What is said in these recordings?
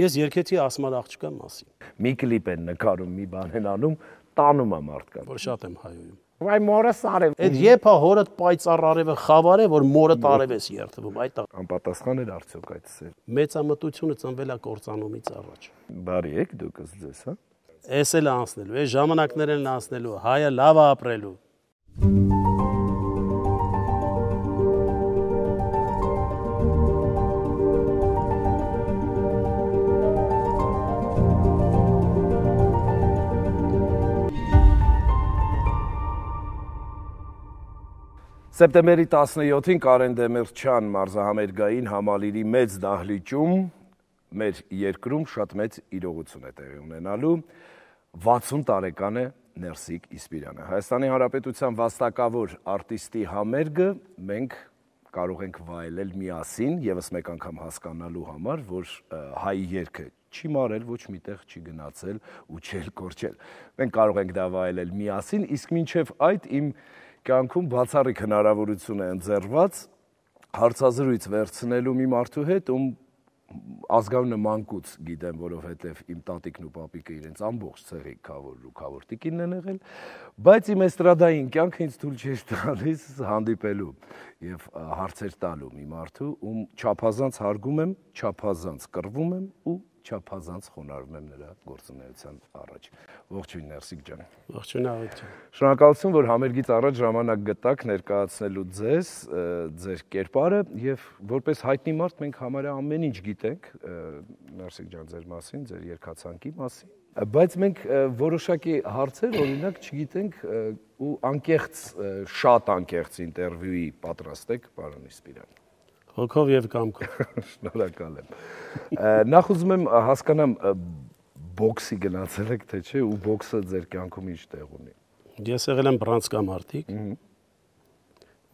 Ես երկեցի Ասմար աղջկա մասին։ Մի կլիպ են նկարում, մի բան են անում, տանում է մարդկանց։ Որ շատ եմ հայոյում։ Վայ մորը սարև։ Այդ եփա հորդ պայծառ արևը խավարե, որ մորը տարևես երթվում այդ Անպատասխան էր արդյոք այդ սեր։ Մեծամտությունը ծնվել է կործանումից առաջ։ Բարի եք դուք ձեզ, հա։ Էս էլ անցնելու, այս ժամանակներն անցնելու, հայը լավ ապրելու։ Thank you Սեպտեմբերի 17-ին Կարեն Դեմիրճյան մարզահամերգային համալիրի մեծ դահլիճում մեր երկրում շատ մեծ իրողություն է տեղի ունենալու 60 տարեկան է Ներսիկ Իսպիրյանը։ Հայաստանի Հանրապետության վաստակավոր արտիստի համերգը մենք կարող ենք վայելել միասին եւս մեկ անգամ հասկանալու համար, որ հայ երգը չի մարել, ոչ միտեղ չի գնացել ու չել կորչել։ Մենք կարող ենք դա վայելել միասին, իսկ ինչև այդ իմ իմ կյանքում բացառիկ հնարավորություն է ընձեռված հարցազրույց վերցնելու մի մարդու հետ, ում ազգան նմանկուց գիտեմ, որովհետև իմ տատիկն ու պապիկը իրենց ամբողջ ցեղի քավոր ու քավոր տիկինն են եղել, բայց իմ էստրադային կյանքը ինձ ցույց չի տալիս հանդիպելու եւ հարցեր տալու մի մարդու, ում չափազանց հարգում եմ, չափազանց կռվում եմ ու չափազանց խոնարհվում եմ նրա գործունեության առաջ։ Ողջույն Ներսիկ ջան։ Ողջույն Ավետ ջան։ Շնորհակալություն, որ համերգից առաջ ժամանակ գտաք ներկայացնելու ձեզ, ձեր կերպարը եւ որպես հայտնի մարդ մենք համարյա ամեն ինչ գիտենք Ներսիկ ջան ձեր մասին, ձեր երկացանկի մասին, բայց մենք որոշակի հարցեր օրինակ չգիտենք ու անկեղծ շատ անկեղծ ինտերվյուի պատրաստ եք, պարոն Իսպիրան։ Հոգով եւ կամքով։ Շնորհակալ եմ։ Նախ ուզում եմ հասկանամ բոքսի գնացել եք թե չէ ու բոքսը ձեր կյանքում ինչ տեղ ունի։ Ես եղել եմ բրանցկա մարտիկ։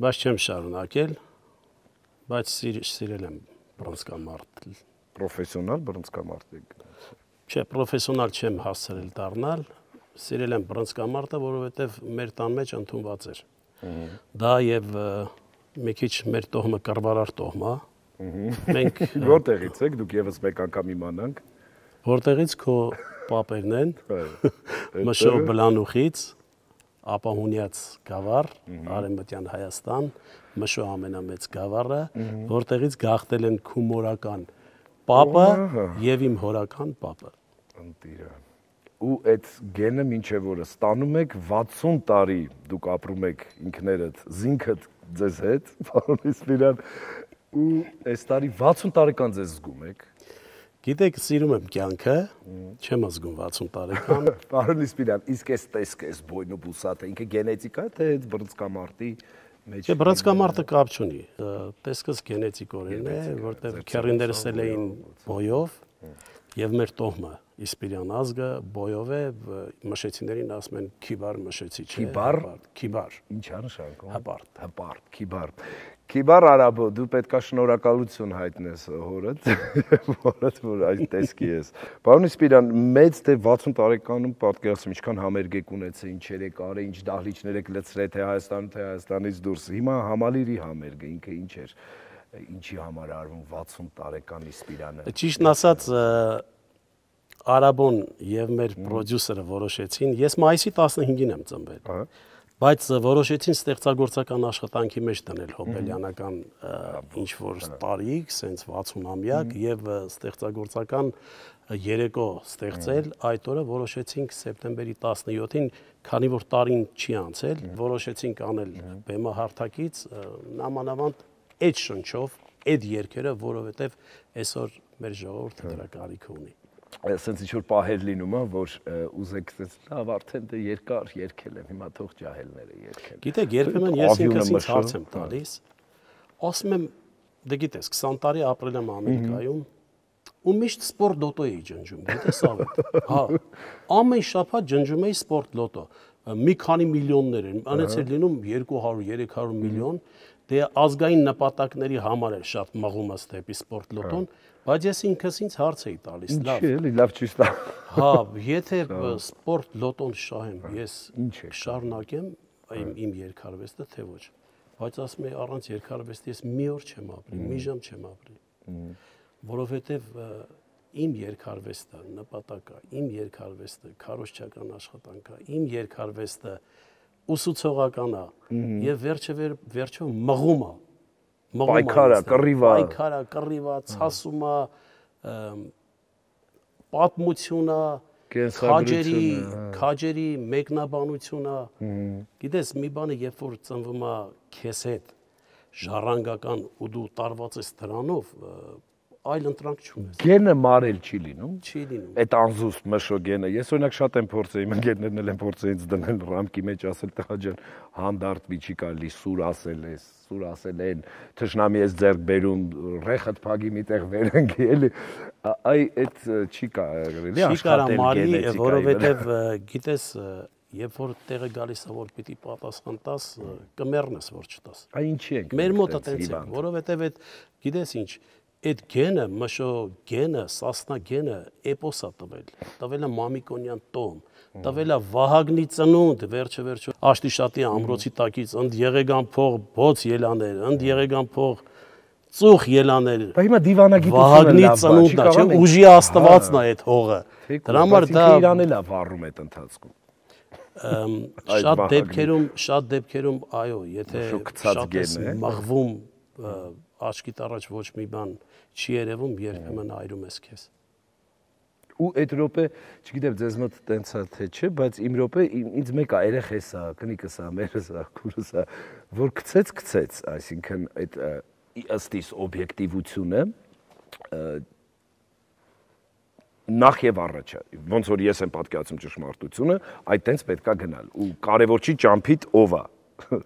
Բայց չեմ շարունակել, բայց սիրել եմ բրանցկա մարտ։ Պրոֆեսիոնալ բրանցկա մարտիկ։ Չէ, պրոֆեսիոնալ չեմ հասցրել դառնալ, սիրել եմ բրանցկամարտը, որովհետև մեր տան մեջ ընդունված էր։ Դա եւ և մի քիչ մեր տոհմը կրվարար տոհմա։ Մենք որտեղից եք, դուք եւս մեկ անգամ իմանանք։ Որտեղից քո պապերն են։ Մշո Բլանուխից, ապա Հունյաց գավառ, Արեմտյան Հայաստան, Մշո ամենամեծ գավառը, որտեղից գաղթել են քումորական պապը եւ իմ հորական պապը։ Ընտիրը։ Ու այդ գենը ոչ որը ստանում եք 60 տարի դուք ապրում եք ինքներդ, զինքդ ձեզ հետ, պարոն Իսպիրյան, ու այս տարի 60 տարեկան ձեզ զգում եք։ Գիտեք, սիրում եմ կյանքը, չեմ ազգում 60 տարեկան։ Պարոն Իսպիրյան, իսկ այս տեսք էս բոյնը բուսատը ինքը գենետիկա է, թե այդ բրծկամարտի մեջ։ Չէ, բրծկամարտը կապ չունի։ Տեսքս գենետիկորեն է, որտեղ քերիներս էլ էին բոյով եւ մեր տոհմը իսպիրյան ազգը բոյով է մշեցիներին ասում են քիբար մշեցի չէ քիբար քիբար ինչ անշանակում հպարտ հպարտ քիբար քիբար արաբո դու պետքա շնորհակալություն հայտնես հորդ որդ որ այս տեսքի ես պարոն իսպիրյան մեծ թե 60 տարեկանում պատկերացում ինչքան համերգեք ունեցե ինչեր եք արել ինչ դահլիճներ եք լցրե թե հայաստանում թե հայաստանից դուրս հիմա համալիրի համերգը ինքը ինչ էր ինչի համար արվում 60 տարեկան իսպիրանը ճիշտն ասած Արաբոն եւ մեր պրոդյուսերը որոշեցին, ես մայիսի 15-ին եմ ծնվել։ Բայց որոշեցին ստեղծագործական աշխատանքի մեջ դնել հոբելյանական ինչ որ տարիք, սենց 60-ամյակ եւ ստեղծագործական երեկո ստեղծել, այդ օրը որոշեցինք սեպտեմբերի 17-ին, քանի որ տարին չի անցել, որոշեցինք անել բեմա հարթակից նամանավանդ այդ շնչով, այդ երկերը, որովհետեւ այսօր մեր ժողովուրդը դրա կարիք ունի ասենց ինչ որ պահեր լինում է որ ուզեք ասես լավ արդեն դե երկար երկել եմ հիմա թող ջահելները երկեն գիտեք երբեմն ես ինքս ինձ հարց եմ տալիս ասում եմ դե գիտես 20 տարի ապրել եմ ամերիկայում ու միշտ սպորտ լոտո էի ջնջում գիտես ավետ հա ամեն շաբաթ ջնջում էի սպորտ լոտո մի քանի միլիոններ են անից էր լինում 200 300 միլիոն դե ազգային նպատակների համար էր շատ մղում ըստ էպի սպորտ լոտոն Բայց ես ինքս ինձ հարց էի տալիս, լավ։ Ինչի՞ էլի լավ չի ստա։ Հա, եթե սպորտ լոտոն շահեմ, ես ինչ է։ Շարունակեմ իմ իմ երկարվեստը, թե ոչ։ Բայց ասում եի առանց երկարվեստի ես մի օր չեմ ապրի, մի ժամ չեմ ապրի։ Որովհետև իմ երկարվեստը նպատակա, իմ երկարվեստը քարոշչական աշխատանքա, իմ երկարվեստը ուսուցողական է եւ վերջը վերջով մղում է պայքարա, կռիվա։ Պայքարա, կռիվա, ցասումա, պատմությունա, քաջերի, քաջերի մեկնաբանությունա։ Գիտես, մի բանը, երբ որ ծնվում է քեզ հետ ժառանգական ու դու տարված ես դրանով, այլ ընտրանք չունես։ Գենը մարել չի լինում։ Չի լինում։ Այդ անզուստ մշո գենը։ Ես օրինակ շատ եմ փորձել, իմ ընկերներն էլ են փորձել ինձ դնել ռամկի մեջ, ասել տղա ջան, հանդարտ մի չի կարելի սուր ասել ես, սուր ասել են, թշնամի ես ձեռք բերում, ռեխդ փագի միտեղ վերընկի, էլի։ Այ այդ չի կարելի աշխատել։ Չի կարա մարի, որովհետև գիտես երբ որ տեղը գալիս է որ պիտի պատասխան տաս կմեռնես որ չտաս։ Այ ինչի ենք։ Մեր մոտը տենց է, որովհետև այդ գիտես ինչ, այդ գենը, մշո գենը, սասնա գենը էպոսա տվել։ Տվել է Մամիկոնյան տոմ, տվել է Վահագնի ծնունդ, վերջը վերջը Աշտիշատի ամրոցի տակից ընդ եղեգան փող բոց ելաներ, ընդ եղեգան փող ծուխ ելաներ։ Բայց հիմա դիվանագիտությունը Վահագնի ծնունդն է, չէ՞, ուժի աստվածն է այդ հողը։ Դրա համար դա Իրանը լավ վառում այդ ընթացքում շատ դեպքերում շատ դեպքերում այո եթե շատ ես հա։ մղվում աչքիդ առաջ ոչ մի բան չի երևում, երբեմն այրում ես քեզ։ Ու այդ րոպե, չգիտեմ, ձեզ մոտ տենց է թե չէ, բայց իմ րոպե ինձ մեկ է երեխ է սա, քնիկս է, մերս է, քուրս է, որ գցեց, գցեց, այսինքն այդ ըստ իս օբյեկտիվությունը նախ եւ առաջը ոնց որ ես եմ պատկերացում ճշմարտությունը այդ տենց պետքա գնալ ու կարեւոր չի ճամփիտ ով է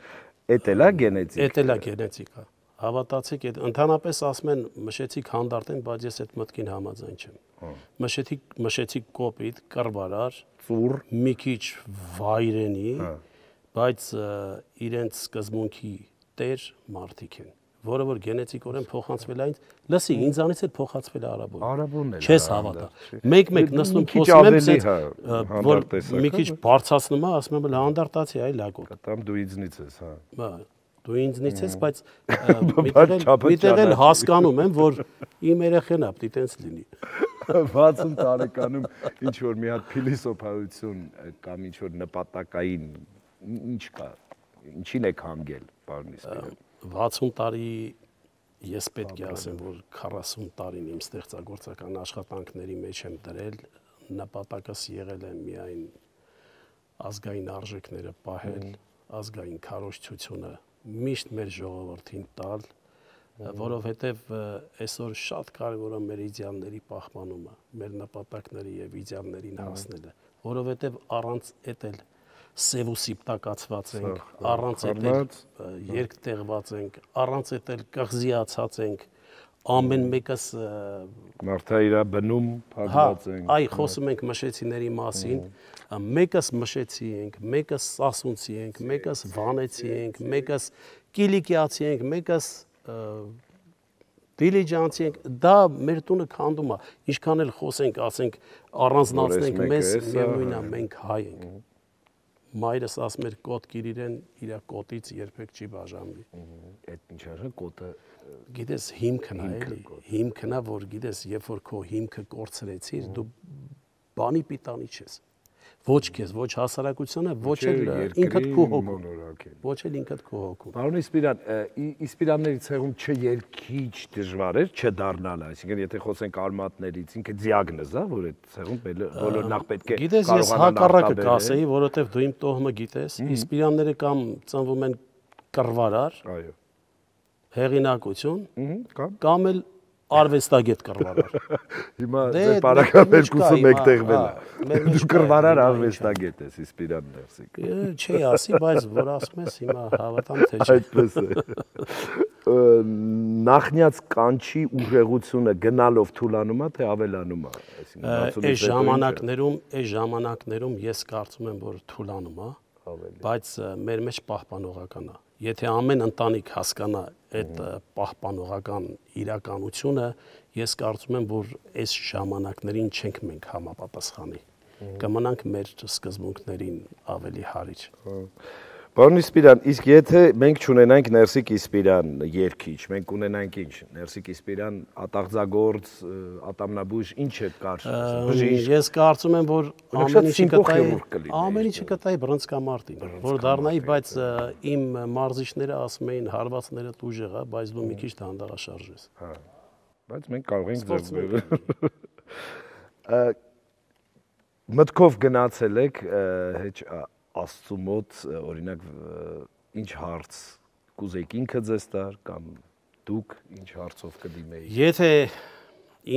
էդ էլա գենետիկ էդ էլա գենետիկա հավատացիք, այդ ընդհանրապես ասում են մշեցիք հանդարտեն, բայց ես այդ մտքին համաձայն չեմ։ հա։ Մշեցիք մշեցիք կոպիտ, կրվարար, ծուր, մի քիչ վայրենի, հա։ բայց իրենց սկզբունքի տեր մարդիկ են որը որ գենետիկորեն փոխանցվել է ինձ լսի ինձանից էլ փոխանցվել է արաբոն արաբոնն է չես հա, հավատա մեկ-մեկ նստում խոսում եմ ասես որ մի քիչ բարձրացնում է ասում եմ հանդարտացի այ լակոտ դամ դու ինձնից ես հա դու ինձնից ես, բայց միտեղ էլ հասկանում եմ, որ իմ երեխեն ա, պիտի տենց լինի։ 60 տարեկանում ինչ որ մի հատ փիլիսոփայություն կամ ինչ որ նպատակային ինչ կա, ինչին եք հանգել, պարոն Իսպիրյան։ 60 տարի ես պետք է ասեմ, որ 40 տարին իմ ստեղծագործական աշխատանքների մեջ եմ դրել, նպատակս եղել է միայն ազգային արժեքները պահել, ազգային քարոշչությունը միշտ մեր ժողովրդին տալ, որովհետև այսօր շատ կարևոր է մեր իդեալների պահպանումը, մեր նպատակների եւ իդեալներին հասնելը, որովհետև առանց այդ էլ սև ու սիպտակացված ենք, առանց այդ էլ երկտեղված ենք, առանց այդ էլ կղզիացած ենք, ամեն մեկս մարդա իրա բնում փակված հա, ենք։ Այ խոսում ենք մշեցիների մասին, հա։ մեկս մշեցի ենք, մեկս սասունցի ենք, մեկս վանեցի ենք, մեկս կիլիկիացի ենք, մեկս դիլիջանցի ենք, դա մեր տունը քանդում է։ Ինչքան էլ խոսենք, ասենք առանձնացնենք մեզ, միևնույնն է մենք հայ ենք։ հա։ Մայրս ասում էր կոտ գիր իրեն, իր կոտից երբեք չի բաժանվի։ Այդ ինչ արժե կոտը գիտես հիմքն է, հիմքն է, որ գիտես, երբ որ քո հիմքը կորցրեցիր, դու բանի պիտանի չես։ Ոչ քեզ, ոչ հասարակությանը, ոչ էլ ինքդ քո հոգուն։ Ոչ էլ ինքդ քո հոգուն։ Պարոն Իսպիրան, Իսպիրանների ցեղում չերքիչ դժվար էր չդառնալ, այսինքն եթե խոսենք արմատներից, ինքը դիագնոզ է, որ այդ ցեղում բոլոր նախ պետք է կարողանան։ Գիտես, ես հակառակը կասեի, որովհետև դու իմ տոհմը գիտես, Իսպիրանները կամ ծնվում են կռվարար։ Այո հեղինակություն կամ էլ արվեստագետ կռվարար։ Հիմա ձեր բարակա երկուսը մեկտեղվել է։ Դու կռվարար արվեստագետ ես Իսպիրան ներսիկ։ Չի ասի, բայց որ ասում ես հիմա հավատամ թե չէ։ Այդպես է։ Նախնյաց կանչի ուժեղությունը գնալով թուլանում է թե ավելանում է, այսինքն 60-ից ժամանակներում, այս ժամանակներում ես կարծում եմ, որ թուլանում է, ավելի։ Բայց մեր մեջ պահպանողական է։ Եթե ամեն ընտանիք հասկանա այդ պահպանողական իրականությունը ես կարծում եմ, որ այս ժամանակներին չենք մենք համապատասխանի։ Կմնանք մեր սկզբունքներին ավելի հարիչ։ Հա Պարոն Իսպիրան, իսկ եթե մենք չունենանք Ներսիկ Իսպիրան երկիչ, մենք ունենանք ինչ։ Ներսիկ Իսպիրան ատաղձագործ, ատամնաբույժ, ինչ է կարծում։ Բժիշկ։ Ես կարծում եմ, որ ամեն ինչը կտայի, ամեն ինչը կտայի բռնցքամարտին, որ դառնայի, բայց իմ մարզիչները ասում էին, հարվածները ուժեղ է, բայց դու մի քիչ դանդաղաշարժ ես։ Հա։ Բայց մենք կարող ենք ձեռբերել։ Մտքով գնացել եք հեչ աստծու մոտ օրինակ ինչ հարց կուզեիք ինքը ձեզ տար կամ դուք ինչ հարցով կդիմեիք։ Եթե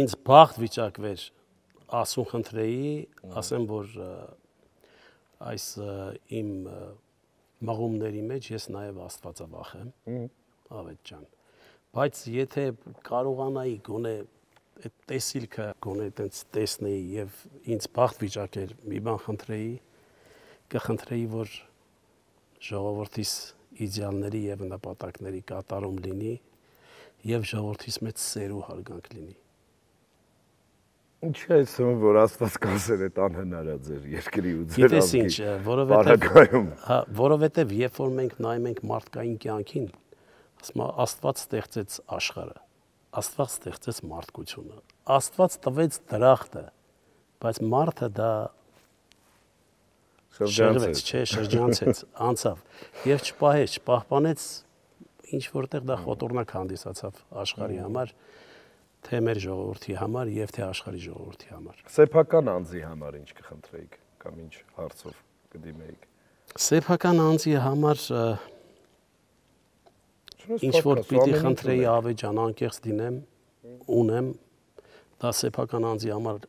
ինձ բախտ վիճակվեր ասուն խնդրեի, ասեմ որ այս իմ մղումների մեջ ես նաև աստվածավախ եմ։ Ավետ ջան։ Բայց եթե կարողանայի գոնե այդ տեսիլքը գոնե այդպես տեսնեի եւ ինձ բախտ վիճակեր մի բան խնդրեի, կխնդրեի, որ ժողովրդիս իդեալների եւ նպատակների կատարում լինի եւ ժողովրդիս մեծ սերու հարգանք լինի։ Ինչ է ասում, որ Աստված կասեր այդ անհնար է ձեր երկրի ու ձեր ազգի։ Գիտես ինչ, որովհետեւ հա, որովհետեւ երբ որ մենք նայում ենք մարդկային կյանքին, Աստված ստեղծեց աշխարհը։ Աստված ստեղծեց մարդկությունը։ Աստված տվեց դրախտը, բայց մարդը դա շրջանցեց, չէ, շրջանցեց, անցավ եւ չպահեց, չպահպանեց ինչ որտեղ դա խոտորնակ հանդիսացավ աշխարհի համար, թե մեր ժողովրդի համար եւ թե աշխարհի ժողովրդի համար։ Սեփական անձի համար ինչ կխնդրեիք կամ ինչ հարցով կդիմեիք։ Սեփական անձի համար ինչ որ պիտի խնդրեի ավեջան անկեղծ դինեմ, ունեմ դա սեփական անձի համար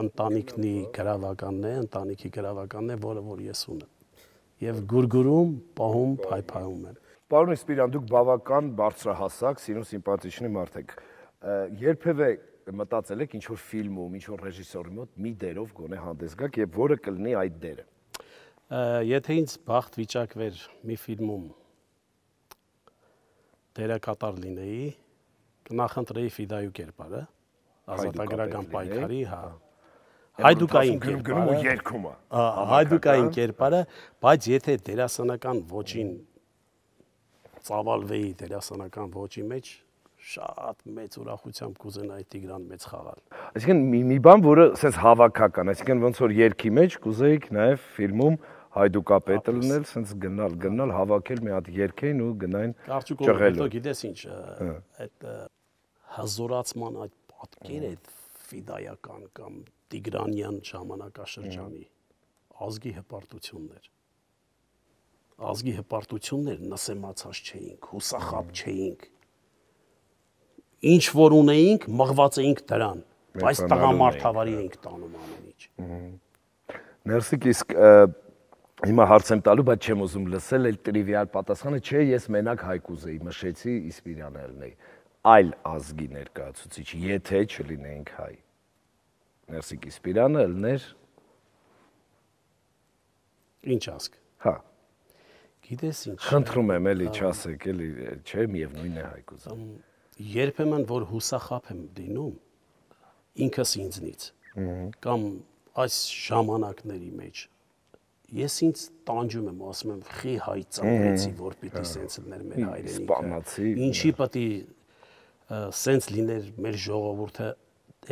ընտանիքնի գրավականն է, ընտանիքի գրավականն է, որը որ ես ունեմ։ Եվ գուրգուրում, պահում, փայփայում եմ։ Պարոն Սպիրան, դուք բավական բարձրահասակ, սիրուն սիմպաթիչնի մարդ եք։ Երբևէ մտածել եք ինչ որ ֆիլմում, ինչ որ ռեժիսորի մոտ մի դերով գոնե հանդես գաք եւ որը կլինի այդ դերը։ Եթե ինձ բախտ վիճակվեր մի ֆիլմում դերակատար լինեի, կնախընտրեի ֆիդայու կերպարը, ազատագրական պայքարի, հա, հա հայդուկային կերպարը ու երկումը։ հա? Հայդուկային կերպարը, բայց եթե դերասանական ոչին ծավալվեի դերասանական ոչի մեջ, շատ մեծ ուրախությամբ կուզենայի Տիգրան մեծ խաղալ։ Այսինքն մի, մի բան, որը sense հավաքական, այսինքն ոնց որ երկի մեջ կուզեիք նաև ֆիլմում հայդուկապետը լինել, sense գնալ, գնալ հավաքել մի հատ երկեին ու գնային ճղել։ Կարճուկ գիտես ինչ, հա։ այդ հզորացման այդ պատկերը, այդ ֆիդայական կամ Տիգրանյան ժամանակաշրջանի ազգի հպարտություններ։ Ազգի հպարտություններ նսեմացած չէինք, հուսախապ չէինք։ Ինչ որ ունեինք, մղված էինք դրան, բայց տղամարդավարի էինք հա։ տանում ամեն ինչ։ Ներսիկ իսկ Հիմա հարց եմ տալու, բայց չեմ ուզում լսել այդ տրիվիալ պատասխանը, չէ, ես մենակ հայկուզ էի, մշեցի Իսպիրյանելն էի, այլ ազգի ներկայացուցիչ, եթե չլինեինք հայ։ Ներսիկի Սպիրանը ելներ Ինչ ասք։ Հա։ Գիտես ինչ։ Խնդրում եմ, էլի չասեք, էլի չէ, միևնույնն է Հայկուզան։ Երբեմն որ հուսախապ եմ դինում ինքս ինձնից։ Կամ այս ժամանակների մեջ ես ինձ տանջում եմ, ասում եմ, խի հայ ծաղրեցի, որ պիտի հա։ սենց լներ մեր հայրենիքը։ Ինչի հա։ պիտի սենց լիներ մեր ժողովուրդը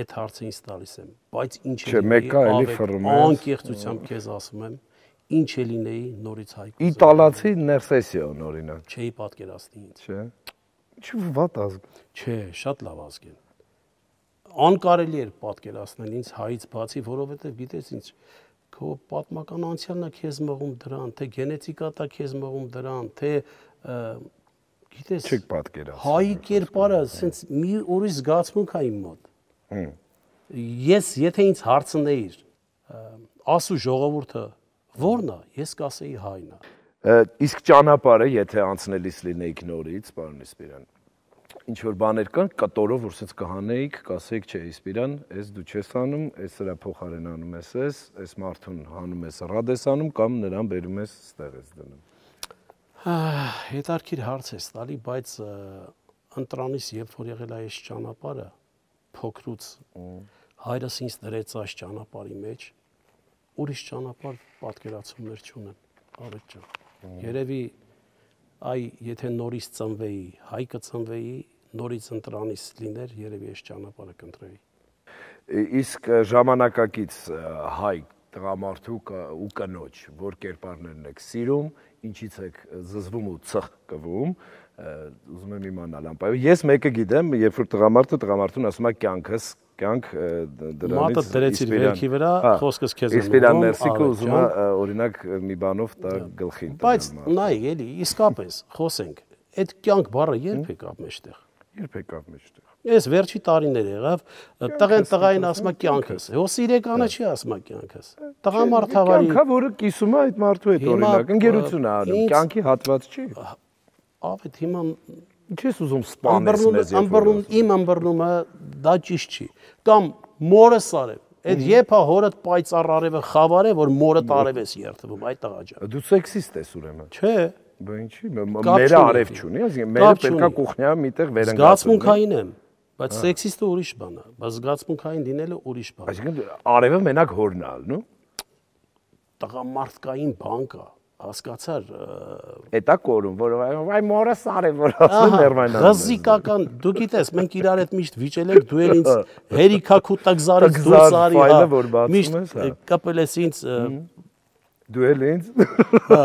այդ հարցը ինձ տալիս եմ, բայց ինչ է։ Չէ, մեկը էլի ֆռում է։ Անկեղծությամբ քեզ ասում եմ, ինչ է լինեի նորից հայկում։ Իտալացի Ներսեսիոն օրինակ։ Չէի պատկերացնի ինձ։ Չէ։ Ինչ վատ ազգ։ Չէ, շատ լավ ազգ է։ Անկարելի էր պատկերացնել ինձ հայից բացի, որովհետև գիտես ինչ քո պատմական անցյալն է քեզ մղում դրան, թե գենետիկան է քեզ մղում դրան, թե գիտես չեք պատկերացնում։ Հայի կերպարը, ասենց մի ուրիշ զգացմունք է իմ մոտ։ Ես եթե ինձ հարցնեիր, ասու ժողովուրդը ո՞րն է, ես կասեի հայն է։ Իսկ ճանապարհը, եթե անցնելիս լինեիք նորից, պարոն Իսպիրյան, ինչ որ բաներ կան, կտորով որ sense կհանեիք, կասեիք, չէ, Իսպիրյան, ես դու չես անում, ես սրա փոխարեն անում ես ես, ես մարդուն հանում ես ռադեսանում կամ նրան բերում ես ստեղ ես դնում։ Հետարքիր հարց ես տալի, բայց ընտրանից երբ որ եղել է այս ճանապարհը, փոքրուց հայրս ինձ դրեց այս ճանապարհի մեջ ուրիշ ճանապարհ պատկերացումներ չունեմ արեջ ջան երևի այ եթե նորից ծնվեի հայ կծնվեի նորից ընտրանից լիներ երևի այս ճանապարհը կընտրեի իսկ ժամանակակից հայ տղամարդու ու կնոջ որ կերպարներն եք սիրում ինչից եք զզվում ու ցխկվում ուզում եմ իմանալ ամպայո ես մեկը գիտեմ երբ որ տղամարդը տղամարդուն ասում է կյանքս կյանք դրանից մատը դրեցիր վերքի վրա հա, խոսքս քեզ եմ իսպիրան ներսիկը ուզում է օրինակ մի բանով տա գլխին բայց նայ էլի իսկապես խոսենք այդ կյանք բառը երբ է կապ մեջտեղ երբ է կապ մեջտեղ ես վերջի տարիներ եղավ տղեն տղային ասում է կյանքս հո սիրեկանը չի ասում է կյանքս տղամարդ հավարի կյանքա որը կիսում է այդ մարդու հետ օրինակ ընկերություն է անում կյանքի հատված չի ավետ հիմա ինչես ուզում սպանես մեզ եւ ամբռնում իմ ամբռնումը դա ճիշտ չի կամ մորը սարև այդ եփա հորդ պայծառ արևը խավարե որ մորը տարևես երթվում այդ տղաջա դու սեքսիստ ես ուրեմն չէ բա ինչի մերը արև չունի ասի մերը պետքա կողնյա միտեղ վերընկա զգացմունքային եմ բայց հա։ սեքսիստը ուրիշ բան է բայց զգացմունքային լինելը ուրիշ բան է այսինքն արևը մենակ հորնալն ու տղամարդկային բան կա հասկացար հետա կորում որ այ մորը սար է որ ասում ներվանան ռզիկական դու գիտես մենք իրար հետ միշտ վիճել ենք դու էլ ինձ հերիքակուտակ զարից դու զարի հա միշտ կապել ես ինձ դու էլ ինձ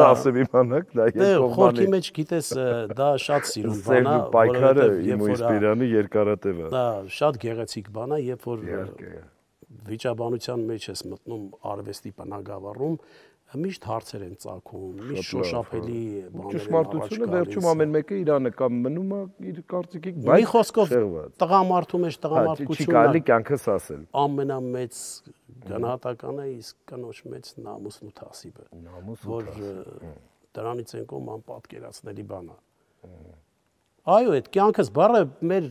ասում իմանաք դա դե, երկու բան է խորքի մեջ գիտես դա շատ սիրուն բան է պայքարը իմ ու իսպիրանի երկարատևը դա շատ գեղեցիկ բան է երբ որ վիճաբանության մեջ ես մտնում արվեստի բնագավառում միշտ հարցեր են ծագում, միշտ շոշափելի հա։ բաներ են։ Ճշմարտությունը վերջում ամեն մեկը իրանը կամ մնում է իր կարծիքին, բայց մի խոսքով տղամարդու մեջ հա, տղամարդկությունը չի կարելի կյանքս ասել։ Ամենամեծ գնահատականը իսկ կնոջ մեջ նամուսն ու թասիբը։ Նամուսն ու թասիբը։ Դրանից են կոմ անպատկերացնելի բան է։ Այո, այդ կյանքս բառը մեր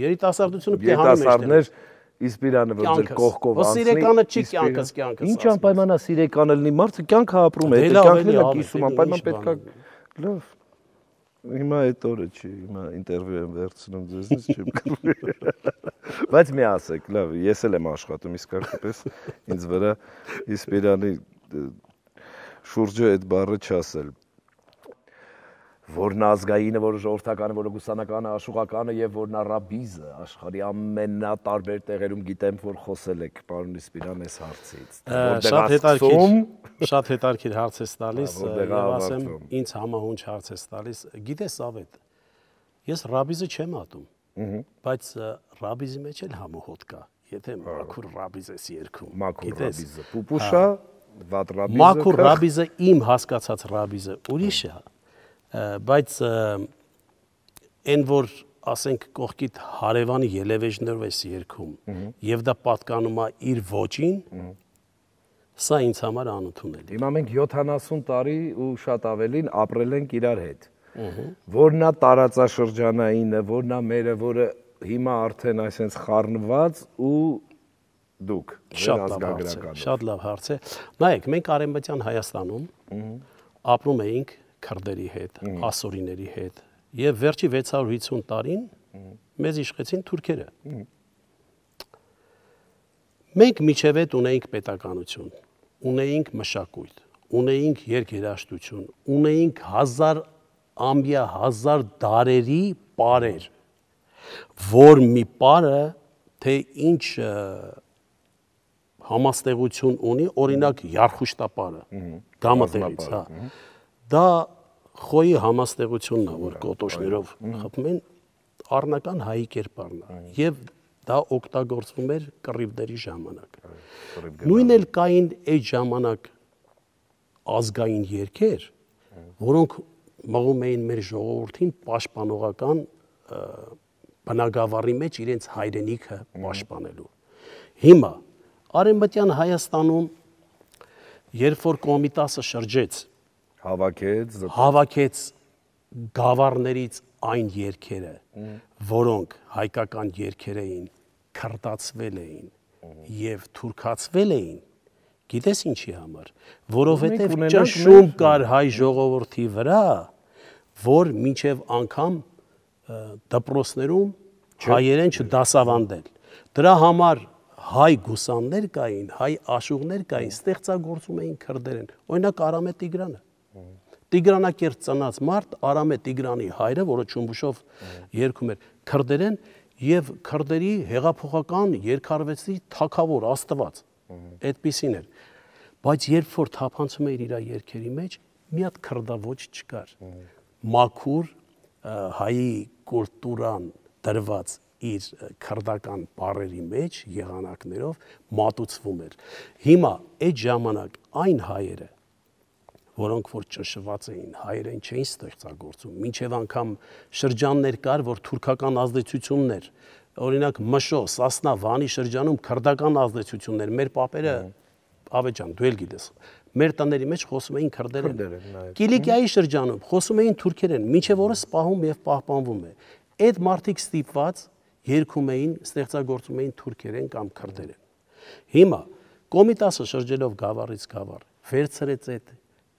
երիտասարդությունը պետք է հանում է։ Երիտասարդներ իսպիրանը որ ձեր կողքով անցնի։ Ո՞ս սիրեկանը չի կյանքս կյանքս։ Ինչ անպայման է սիրեկանը լինի, մարդը կյանքը ապրում է, դա դե կյանքն է կիսում, անպայման պետքա լավ Հիմա այդ օրը չի, հիմա ինտերվյու եմ վերցնում ձեզից, չեմ կռվի։ Բայց մի ասեք, լավ, ես էլ եմ աշխատում, իսկ հարկապես ինձ վրա իսպիրանի շուրջը այդ բառը չասել որն ազգայինը, որը ժողովրդականը, որը գուսանականը, աշխուղականը եւ որն արաբիզը աշխարհի ամենատարբեր տեղերում գիտեմ, որ խոսել եք պարոն Իսպիրան այս հարցից։ Շատ հետաքրքիր, շատ հետաքրքիր հարց է տալիս, եւ ասեմ, ինձ համահունչ հարց է տալիս։ Գիտես, ավետ, ես ռաբիզը չեմ ատում։ Ուհ։ Բայց ռաբիզի մեջ էլ համոհոտ կա։ Եթե մաքուր ռաբիզ ես երկում։ Մաքուր ռաբիզը, պուպուշա, վատ ռաբիզը։ Մաքուր ռաբիզը իմ հասկացած ռաբիզը ուրիշ է։ Ա բայց այն որ ասենք կողքիդ հարևանի ելևեջներով էս երկում եւ դա պատկանում է իր ոչին սա ինձ համար անընդունելի հիմա մենք 70 տարի ու շատ ավելին ապրել ենք իրար հետ որնա տարածաշրջանայինը որնա մերը որը հիմա արդեն այսպես խառնված ու դուք շատ լավ հարց է շատ լավ հարց է նայեք մենք արեմբեթյան հայաստանում ապրում էինք քրդերի հետ, ասորիների հետ եւ վերջի 650 տարին մեզ իշխեցին թուրքերը։ Մենք միջև այդ ունեինք պետականություն, ունեինք մշակույթ, ունեինք երկերաշտություն, ունեինք 1000 ամյա 1000 դարերի պարեր, որ մի պարը թե ինչ համաստեղություն ունի, օրինակ Յարխուշտապարը, գամատերից, հա։ Դա խոյի համաստեղությունն է, որ կոտոշներով խփում են առնական հայի կերպարն է եւ դա օգտագործվում էր կռիվների ժամանակ։ Նույնն էլ կային այդ ժամանակ ազգային երկեր, որոնք մղում էին մեր ժողովրդին պաշտպանողական բնագավառի մեջ իրենց հայրենիքը պաշտպանելու։ Հիմա արևմտյան Հայաստանում երբ որ կոմիտասը շրջեց Հավաքեց հավաքեց գավառներից այն երկերը, որոնք հայկական երկեր էին, քրտացվել էին եւ թուրքացվել էին գիտես ինչի համար որովհետև ճնշում կար հայ ժողովրդի վրա որ մինչև անգամ դպրոցներում հայերեն չդասավանդել դրա համար հայ գուսաններ կային հայ աշուղներ կային ստեղծագործում էին քրդերեն օրինակ արամե տիգրանը Տիգրանակերտ ծնած մարդ Արամե Տիգրանի հայրը, որը Չումբուշով երգում էր քրդերեն եւ քրդերի հեղափոխական երկարվեցի թակավոր Աստված։ Այդպիսին էր։ Բայց երբ որ թափանցում էր իր երկերի մեջ, մի հատ քրդավոճ չկար։ Մաքուր հայի կուլտուրան դրված իր քրդական բարերի մեջ եղանակներով մատուցվում էր։ Հիմա այդ ժամանակ այն հայերը, որոնք որ ճշված էին, հայերեն չէին ստեղծագործում։ Մինչև անգամ շրջաններ կար, որ թուրքական ազդեցություններ, օրինակ Մշո, Սասնա, Վանի շրջանում քրդական ազդեցություններ, մեր պապերը Ավեջան, դու էլ գիտես, մեր տների մեջ խոսում էին քրդերեն։ Կիլիկիայի շրջանում խոսում էին թուրքերեն, մինչև օրը սպահում եւ պահպանվում է։ Այդ մարդիկ ստիպված երգում էին, ստեղծագործում էին թուրքերեն կամ քրդերեն։ Հիմա Կոմիտասը շրջելով գավառից գավառ վերցրեց այդ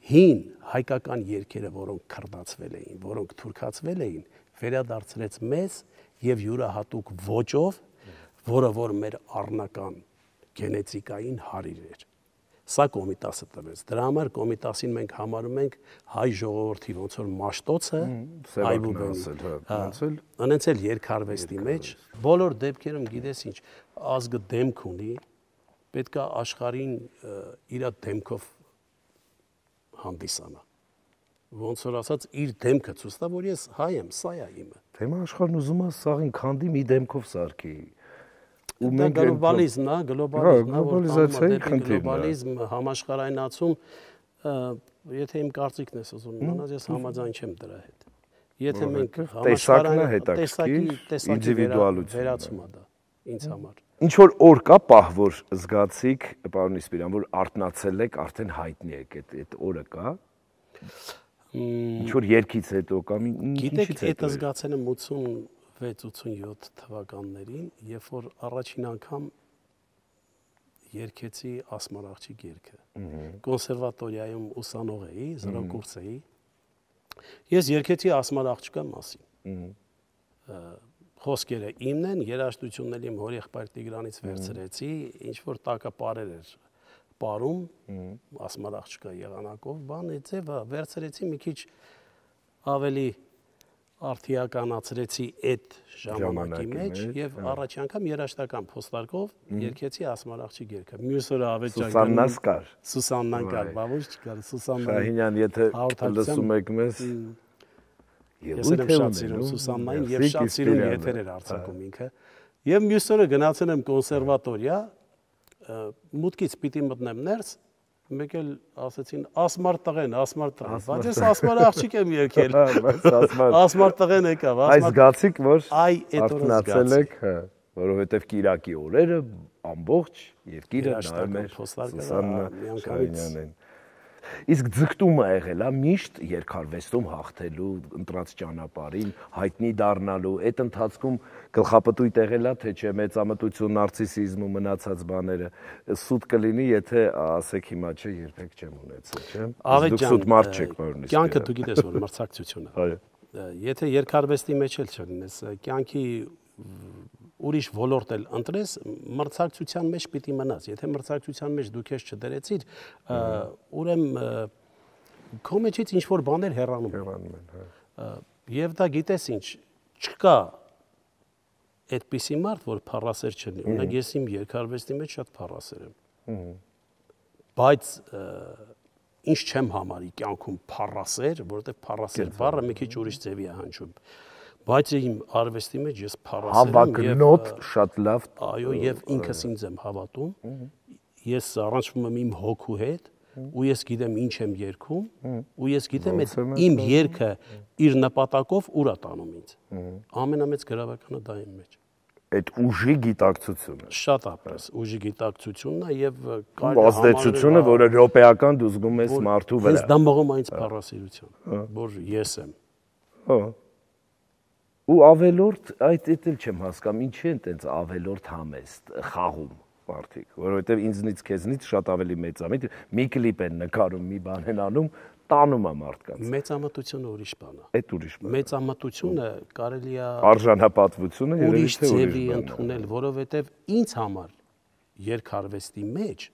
հին հայկական երկերը, որոնք քրդացվել էին, որոնք թուրքացվել էին, վերադարձրեց մեզ եւ յուրահատուկ ոճով, որը որ մեր առնական գենետիկային հարիր էր։ Սա կոմիտասը տվեց։ Դրա համար կոմիտասին մենք համարում ենք հայ ժողովրդի ոնց որ մաշտոցը այբուբենի։ հա, Անցել։ Անցել երկարվեստի մեջ։ Բոլոր դեպքերում գիտես ինչ, ազգը դեմք ունի, պետքա աշխարհին իր դեմքով հանդիսանա ոնց որ ասած իր դեմքը ցույց տա որ ես հայ եմ, սա է իմը։ Թե մա աշխարհն ուզում է սաղին քանդի մի դեմքով սարքի։ Ու մենք գլոբալիզմն է, գլոբալիզմն է, գլոբալիզացիայի հա, խնդիրն է։ Գլոբալիզմ համաշխարհայնացում, եթե իմ կարծիքն ես ուզում իմանալ, ես համաձայն չեմ դրա հետ։ Եթե մենք համաշխարհային տեսակի տեսակի ինդիվիդուալություն վերացում է դա ինձ համար ինչ որ օր կա պահ որ զգացիք պարոն Իսպիրյան որ արտնացել եք արդեն հայտնի եք այդ այդ օրը կա ինչ որ երկից հետո կամ ինչից հետո գիտեք դա զգացել եմ 86-87 թվականներին երբ որ առաջին անգամ երկեցի ասմար աղջիկ երգը կոնսերվատորիայում ուսանող էի զրոկուրս էի ես երկեցի ասմար աղջկա մասին խոսքերը իմն են, երաշտությունն էլ իմ հոր եղբայր Տիգրանից վերցրեցի, ինչ որ տակը parեր էր պարում, ասում էր աղջիկա եղանակով, բան է ձևը, վերցրեցի մի քիչ ավելի արդիականացրեցի այդ ժամանակի մեջ եւ առաջի անգամ երաշտական փոստարկով երկեցի ասմար աղջիկ երգը։ Մյուս օրը ավեճական Սուսաննան կար։ Սուսաննան կար, բա ոչ չկար, Սուսաննան։ Շահինյան, եթե լսում եք մեզ, ելույթ եմ շատ սիրում Սուսաննային եւ շատ սիրուն եթեր էր արձակում ինքը։ Եվ մյուս օրը գնացել եմ կոնսերվատորիա, մուտքից պիտի մտնեմ ներս, մեկ էլ ասեցին ասմար տղեն, ասմար տղեն։ Բայց ես ասմար աղջիկ եմ երկել։ Ասմար։ Ասմար տղեն եկավ, ասմար։ Այս գացիկ որ այ այդ օրը զգացել եք, հա, որովհետեւ Կիրակի օրերը ամբողջ եւ Կիրը նայում էր Սուսաննա Շահյանին։ Իսկ ձգտումը եղել է միշտ երկարվեստում հաղթելու, ընտրած ճանապարհին հայտնի դառնալու, այդ ընթացքում գլխապտույտ եղել է թե չէ մեծամտություն, նարցիսիզմ ու մնացած բաները։ Սուտ կլինի, եթե ասեք հիմա չէ, երբեք չեմ ունեցել, չէ՞։ Դուք սուտ մարդ չեք, նույնիսկ։ Կյանքը դու գիտես որ մրցակցություն է։ Այո։ Եթե երկարվեստի մեջ էլ չլինես, կյանքի ուրիշ ոլորտ էլ ընտրես, մրցակցության մեջ պիտի մնաս։ Եթե մրցակցության մեջ դու քեզ չդրեցիր, ուրեմն քո մեջից ինչ որ բաներ հեռանում հեռանում են, հա։ Եվ դա գիտես ինչ, չկա այդպիսի մարդ, որ փառասեր չլինի։ Օրինակ ես իմ երկարվեստի մեջ շատ փառասեր եմ։ Բայց ինչ չեմ համարի կյանքում փառասեր, որովհետև փառասեր բառը մի քիչ հա։ ուրիշ ձևի է հնչում։ Ա բայց իմ արվեստի մեջ ես փառասեմ հավակնոտ շատ լավ այո եւ ինքս ինձ եմ հավատում ես առանջվում եմ իմ հոգու հետ ու ես գիտեմ ինչ եմ երգում ու ես գիտեմ այդ իմ երգը իր նպատակով ուր է տանում ինձ ամենամեծ գրավականը դա իմ մեջ այդ ուժի գիտակցությունը շատ ապրես ուժի գիտակցությունն է եւ կարելի ազդեցությունը որը ռոպեական դու զգում ես մարդու վրա հենց դամբողում այնց փառասիրություն որ ես եմ հա ու ավելորդ այդ էդ էլ չեմ հասկանում ինչի են տենց ավելորդ համեստ խաղում մարդիկ որովհետև ինձնից քեզնից շատ ավելի մեծամիտ մի կլիպ են նկարում մի բան են անում տանում է մարդկանց մեծամտությունը ուրիշ բան է այդ ուրիշ բան մեծամտությունը կարելի է արժանապատվությունը ուրիշ ձևի ընդունել որովհետև ինձ համար երկարվեստի մեջ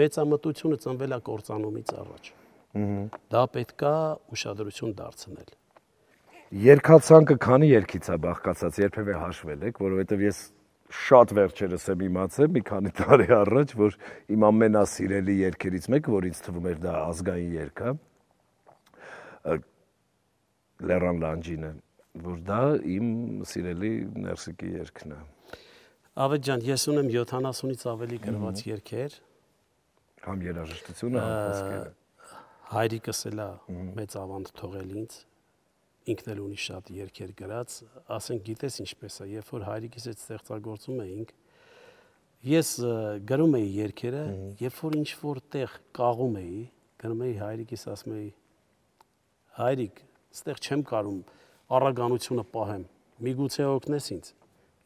մեծամտությունը ծնվել է կործանումից առաջ դա պետքա ուշադրություն դարձնել Երկացանքը քանի երկից է բաղկացած, երբևէ հաշվել եք, որովհետև ես շատ վերջերս եմ իմացել մի քանի տարի առաջ, որ իմ ամենասիրելի երկերից մեկը, որ ինձ թվում էր դա ազգային երգ է, Լեռան լանջինը, որ դա իմ սիրելի ներսիկի երգն է։ Ավետ ջան, ես ունեմ 70-ից ավելի գրված երգեր, համ երաժշտությունը, համ խոսքերը։ Հայրիկս էլա մեծ ավանդ թողել ինձ, ինքն էլ ունի շատ երկեր գրած, ասենք գիտես ինչպես է, երբ որ հայրիկիս հետ ստեղծագործում էինք, ես գրում էի երկերը, երբ որ ինչ որ տեղ կաղում էի, գնում էի հայրիկիս ասում էի, հայրիկ, ստեղ չեմ կարում առագանությունը պահեմ, միգուցե օգնես ինձ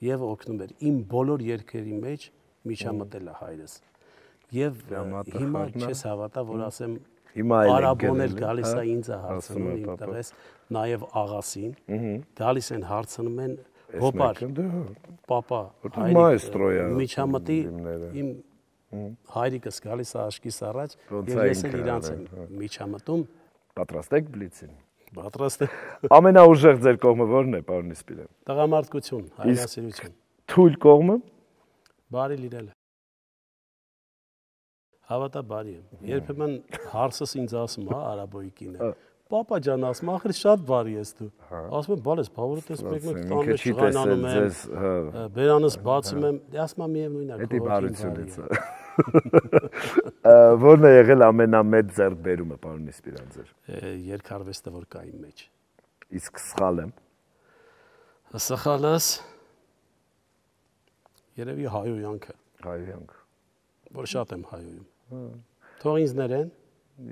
եւ օգնում էր իմ բոլոր երկերի մեջ միջամտել է հայրս։ Եվ հիմա չես հավատա, որ ասեմ Հիմա այլ արաբոն էլ հա? գալիս է ինձ հարցնում իմ տղես, նաև աղասին։ Գալիս են հարցնում են հոպար։ Պապա, մայստրո է։ Միջամտի իմ հայրիկս գալիս է աշկիս առաջ, եւ ես էլ իրանց եմ հա։ միջամտում։ Պատրաստ եք բլիցին։ Պատրաստ եմ։ Ամենաուժեղ ձեր կողմը ո՞րն է, պարոն Իսպիրյան։ Տղամարդկություն, հայրենասիրություն։ Թույլ կողմը։ Բարի լինելը հավատաբար եմ։ հա։ Երբեմն հարցս ինձ ասում, հա, արաբոյիկին է։ հա։ Պապա ջան, ասում, ախր շատ բարի ես դու։ հա։ Ասում եմ, բալես, բավոր ես մեկ-մեկ տանը շղանանում եմ։ Բերանս բացում եմ, ասում եմ, միևնույնն է, քո բարությունից։ Որն է եղել ամենամեծ ձեռբերումը, պարոն Իսպիրանձեր։ Երկարվեստը որ կա իմ մեջ։ Իսկ սխալը։ Սխալըս երևի հայոյանքը։ Հայոյանք։ Որ շատ եմ հայոյում։ Թող ինձ ներեն։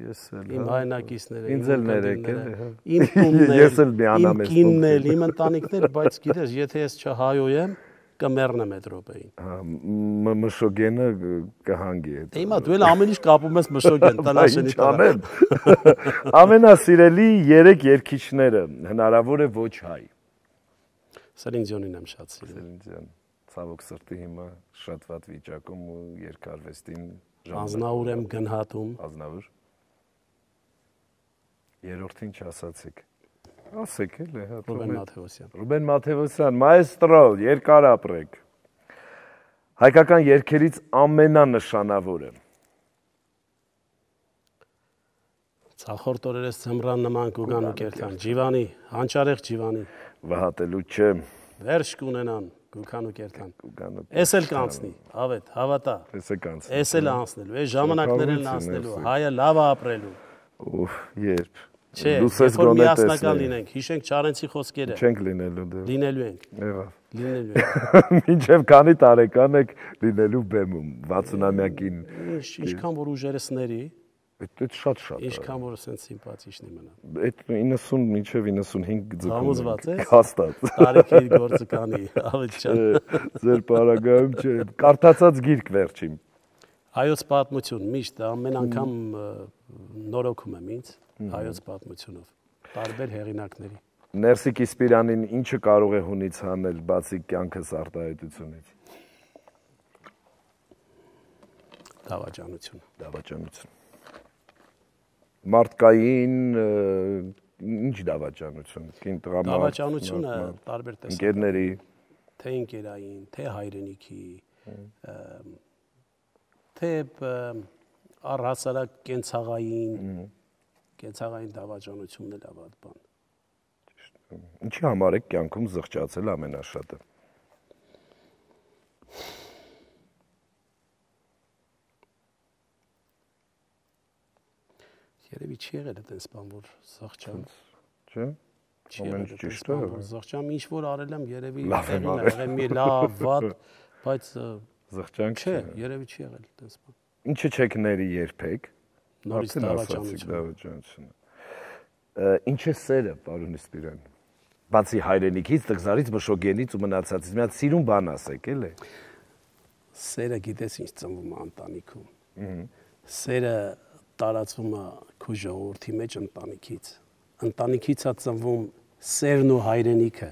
Ես էլ իմ հա։ հայնակիցները ինձ էլ ներեք էլի։ հա։ Իմ տունն էլ ես էլ մի անամ եմ։ Իմ կինն էլ, իմ ընտանիքն էլ, բայց գիտես, եթե ես չհայոյ եմ, կմեռնեմ այդ րոպեին։ Հա, մշոգենը կհանգի այդ։ Դե հիմա դու էլ ամեն ինչ կապում ես մշոգեն տալաշենի տանը։ Ամենասիրելի 3 երկիչները հնարավոր է ոչ հայ։ Սերինջյոնին եմ շատ սիրում։ Սերինջյան, ցավոք սրտի հիմա շատ վատ վիճակում ու երկարվեստին Ազնավուր եմ գնահատում։ Ազնավուր։ Երրորդին չասացիք։ Ասեք էլ է, հա, Ռուբեն Մաթեոսյան։ Ռուբեն Մաթեոսյան, մայստրո, երկար ապրեք։ Հայկական երկերից ամենանշանավորը։ Ցախորդ օրերս ծմրան նման կուգան ու կերտան։ Ջիվանի, հանճարեղ Ջիվանի։ Վհատելու չէ։ Վերջ կունենան։ Գուքանու կերտան։ Էս էլ կանցնի, ավետ, հավատա։ Էս էլ կանցնի։ Էս էլ անցնելու, այս ժամանակներն անցնելու, հայը լավ է ապրելու։ Ուհ, երբ։ Չէ, ես որ միասնական լինենք, հիշենք Չարենցի խոսքերը։ Չենք լինելու դեռ։ Լինելու ենք։ Եղավ։ Լինելու ենք։ Մինչև քանի տարեկան եք լինելու բեմում 60-ամյակին։ Ինչքան որ ուժերս ների, Այդ այդ շատ-շատ։ Ինչքան որ սենց սիմպաթիչն է մնա։ Այդ 90 մինչև 95 ձգումն է։ Հաստատ։ Տարիքի գործը կանի, ավետ ջան։ Ձեր բարագայում չէ, կարդացած գիրք վերջին։ Հայոց պատմություն միշտ ամեն անգամ նորոգում եմ ինձ հայոց պատմությունով տարբեր հեղինակների։ Ներսիկ Իսպիրանին ինչը կարող է հունից հանել բացի կյանքս արտահայտությունից։ Դավաճանություն։ Դավաճանություն մարդկային ինչ դավաճանություն, կին տղամարդ։ Դավաճանությունը տարբեր տեսակ։ Ընկերների թե ընկերային, թե հայրենիքի, թե առհասարակ կենցաղային կենցաղային դավաճանությունն էլ ավատ բան։ Ինչի համար է կյանքում զղջացել ամենաշատը։ Երևի չի եղել այդպես բան, որ զղջամ։ Չէ։ Ամենից ճիշտ է։ Զղջամ ինչ որ արել եմ, երևի եղել է, եղել մի լավ, վատ, բայց զղջանք չէ, երևի չի եղել այդպես բան։ Ինչը չեք ների երբեք։ Նորից դավաճանությունը։ Ինչ է սերը, պարոն Սպիրան։ Բացի հայրենիքից, դգզարից, մշոգենից ու մնացածից, մի հատ սիրուն բան ասեք, էլ է։ Սերը գիտես ինչ ծնվում է ընտանիքում։ Սերը տարածվում է քո ժողովրդի մեջ ընտանիքից։ Ընտանիքից է ծնվում սերն ու հայրենիքը։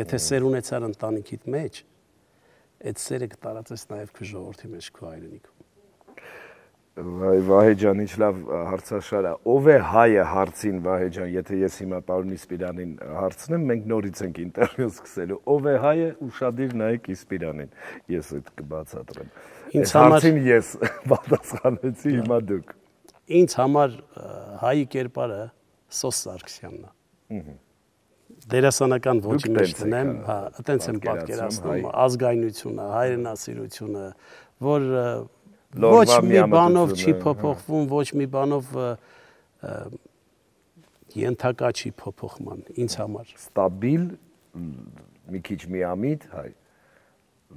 Եթե սեր ունեցար ընտանիքիդ մեջ, այդ սերը կտարածես նաև քո ժողովրդի մեջ, քո հայրենիքում։ Վայ Վահե ջան, ինչ լավ հարցաշար է։ Ո՞վ է հայը հարցին Վահե ջան, եթե ես հիմա պարոն Իսպիրանին հարցնեմ, մենք նորից ենք ինտերվյու սկսելու։ Ով է հայը, ուրشادիր նայեք Իսպիրանին։ Ես այդ կբացատրեմ։ Ինձ համար հարցին ես պատասխանեցի, հիմա դուք։ Ա ինձ համար հայի կերպարը Սոս Սարգսյանն է։ Դերասանական ոճի մեջ դնեմ, հա, այտենց եմ պատկերացնում ազգայնությունը, հայրենասիրությունը, որ ոչ մի բանով չի հա։ փոփոխվում, ոչ մի բանով ենթակա չի փոփոխման ինձ համար։ Ստաբիլ մի քիչ միամիտ հայ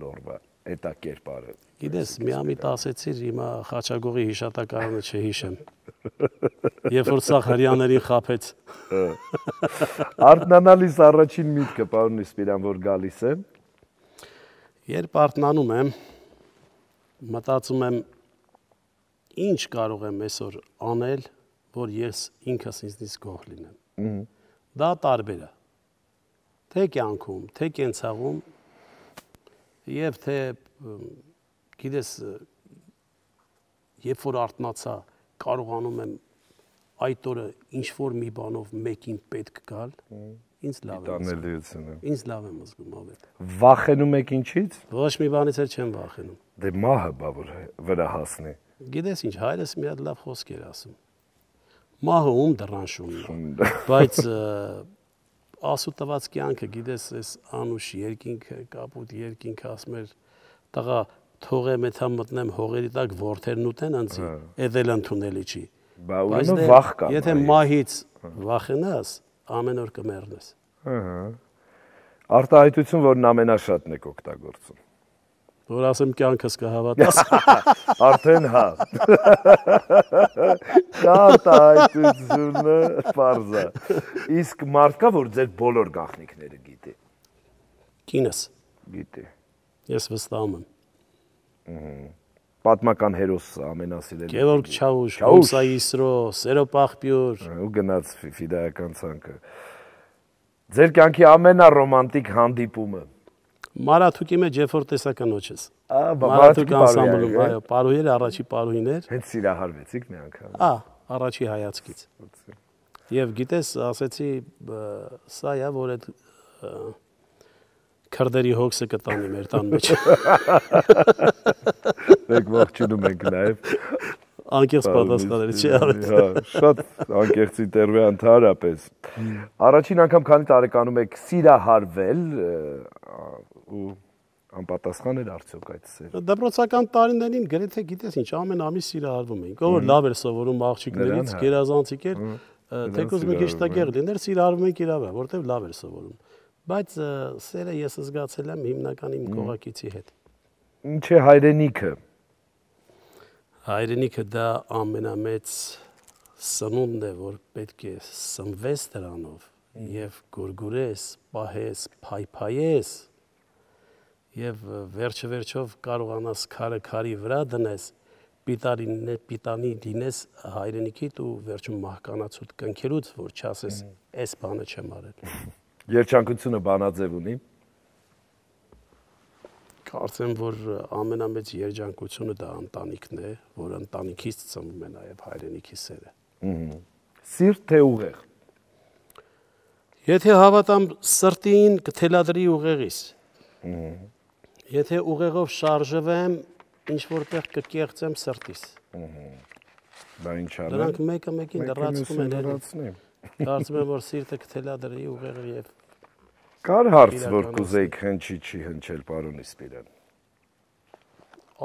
լորվա, այդ է կերպարը։ Գիտես, միամիտ ասեցիր, հիմա Խաչագողի հիշատակարանը չհիշեմ։ Երբ որ Սախարյաներին խაფեց։ Արտնանալիս առաջին միտքը, պարոն Իսպիրյան, որ գալիս է։ Երբ արտնանում եմ, մտածում եմ ինչ կարող եմ այսօր անել, որ ես ինքս ինձնից գող լինեմ։ Դա տարբեր է։ Թե կյանքում, թե կենցաղում եւ թե գիտես երբ որ արտնացա կարողանում եմ այդ օրը ինչ որ մի բանով մեկին պետք գալ ինձ լավ է դանելիությունը ինձ լավ եմ զգում ավելի վախենում եք ինչից ոչ մի բանից էլ չեմ վախենում դե մահը բա որ վրա հասնի գիտես ինչ հայրս մի հատ լավ խոսք էր ասում մահը ում դրան շումն բայց ասու տված կյանքը գիտես այս անուշ երկինքը կապուտ երկինքը ասում էր տղա թողեմ եթա մտնեմ հողերի տակ ворթերն ուտեն անցի, այդ հա։ էլ ընդունելի չի։ Բա ուրեմն դե վախ կա։ Եթե մահից հա։ վախենաս, ամեն օր կմեռնես։ Ահա։ Արտահայտություն, որն ամենաշատն եք օգտագործում որ ասեմ կյանքս կհավատաս։ Արդեն հա։ Դատայտությունը բարձա։ Իսկ մարդ կա, որ ձեր բոլոր գաղտնիքները գիտի։ Կինս։ Գիտի։ Ես վստահում եմ պատմական հերոս ամենասիրելի Գևորգ Չավուշ, Կոմսա Իսրո, Սերո Պախպյուր ու գնաց ֆիդայական ցանկը Ձեր կյանքի ամենառոմանտիկ հանդիպումը Մարաթուկի մեջ երբ որ տեսականոց Մարաթուկի անսամբլում, այո, պարույերը առաջի պարույներ Հենց սիրահարվեցիք մի անգամ Ա, առաջի հայացքից Եվ գիտես, ասեցի, սա է, որ այդ քրդերի հոգսը կտանի մեր տան մեջ։ Մենք ողջունում ենք նաև անկեղծ պատասխանները չի արել։ Հա, շատ անկեղծի տերվի ընդհանրապես։ Առաջին անգամ քանի տարեկանում եք սիրահարվել ու անպատասխան էր արդյոք այդ սերը։ Դպրոցական տարիներին գրեթե գիտես ինչ, ամեն ամիս սիրահարվում էինք, ով լավ էր սովորում աղջիկներից, հա։ գերազանցիկ էր, թեկուզ մի քիչ տակեղ լիներ, սիրահարվում էինք իրավը, որտեղ լավ էր սովորում բայց սերը ես զգացել եմ հիմնական իմ կողակիցի հետ։ Ինչ է հայրենիքը։ Հայրենիքը դա ամենամեծ սնունդն է, որ պետք է սնվես դրանով եւ գորգուրես, պահես, փայփայես եւ վերջը վերջով կարողանաս քարը քարի վրա դնես, պիտարին պիտանի դինես հայրենիքիդ ու վերջում մահկանացուդ կնքելուց, որ չասես, այս բանը չեմ արել։ Երջանկությունը բանաձև ունի։ Կարծեմ, որ ամենամեծ երջանկությունը դա ընտանիքն է, որ ընտանիքից ծնվում է նաև հայրենիքի սերը։ Սիրտ թե ուղեղ։ Եթե հավատամ սրտին կթելադրի ուղեղիս։ Եթե ուղեղով շարժվեմ, ինչ որտեղ կկեղծեմ սրտիս։ Դա ինչ արել։ Դրանք մեկը մեկին դրացվում են։ Դրացնեմ։ Կարծում եմ, որ սիրտը կթելադրի ուղեղը եւ Կար հարց, որ կուզեիք հնչի չի հնչել պարոն Իսպիրյան։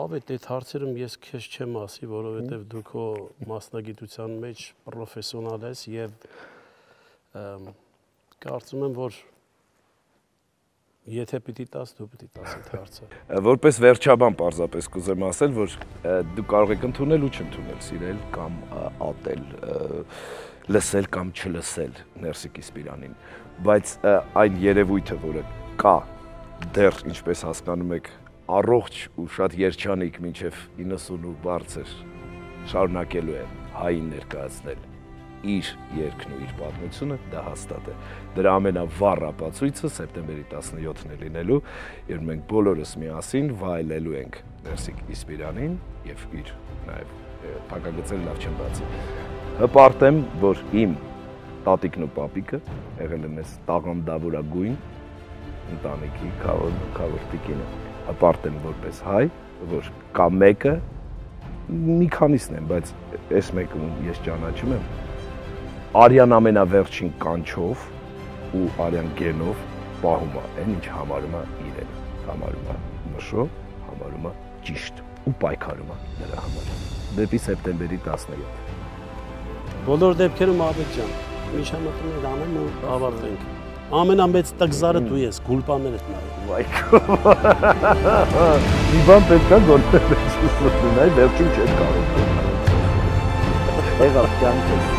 Ավետ դե, այդ հարցերում ես քեզ չեմ ասի, որովհետև դու քո մասնագիտության մեջ պրոֆեսիոնալ ես եւ կարծում եմ, որ եթե պիտի տաս, դու պիտի տաս այդ հարցը։ Որպես վերջաբան պարզապես կուզեմ ասել, որ դու կարող եք ընդունել ու չընդունել, սիրել կամ ատել, լսել կամ չլսել Ներսիկ Իսպիրանին բայց այն երևույթը, որը կա դեռ ինչպես հասկանում եք, առողջ ու շատ երջանիկ մինչև 90 ու բարձր շարունակելու է հային ներկայացնել իր երկն ու իր պատմությունը դա հաստատ է։ Դրա ամենավառ ապացույցը սեպտեմբերի 17-ն է լինելու, երբ մենք բոլորս միասին վայելելու ենք Ներսիկ Իսպիրանին եւ իր նաեւ փակագծել լավ չեմ բացի։ Հպարտեմ, որ իմ տատիկն ու պապիկը եղել են այս տաղանդավորագույն ընտանիքի քավորտիկինը։ Հպարտ եմ որպես հայ, որ կամ մեկը մի քանիսն են, բայց այս մեկը ես ճանաչում եմ։ Արյան ամենավերջին կանչով ու արյան գենով պահում է, այն ինչ համարում է իրեն, համարում է նշո, համարում է ճիշտ ու պայքարում է նրա համար։ Դեպի սեպտեմբերի 17 Բոլոր դեպքերում Աբեկ ջան, միջամտում ենք անում ու ավարտենք։ Ամենամեծ տգզարը դու ես, գուլպաներդ նաև։ Վայքո։ Մի բան պետք է գործել, այսպես ասում, այ վերջում չեք կարող։ Եղավ կյանքս։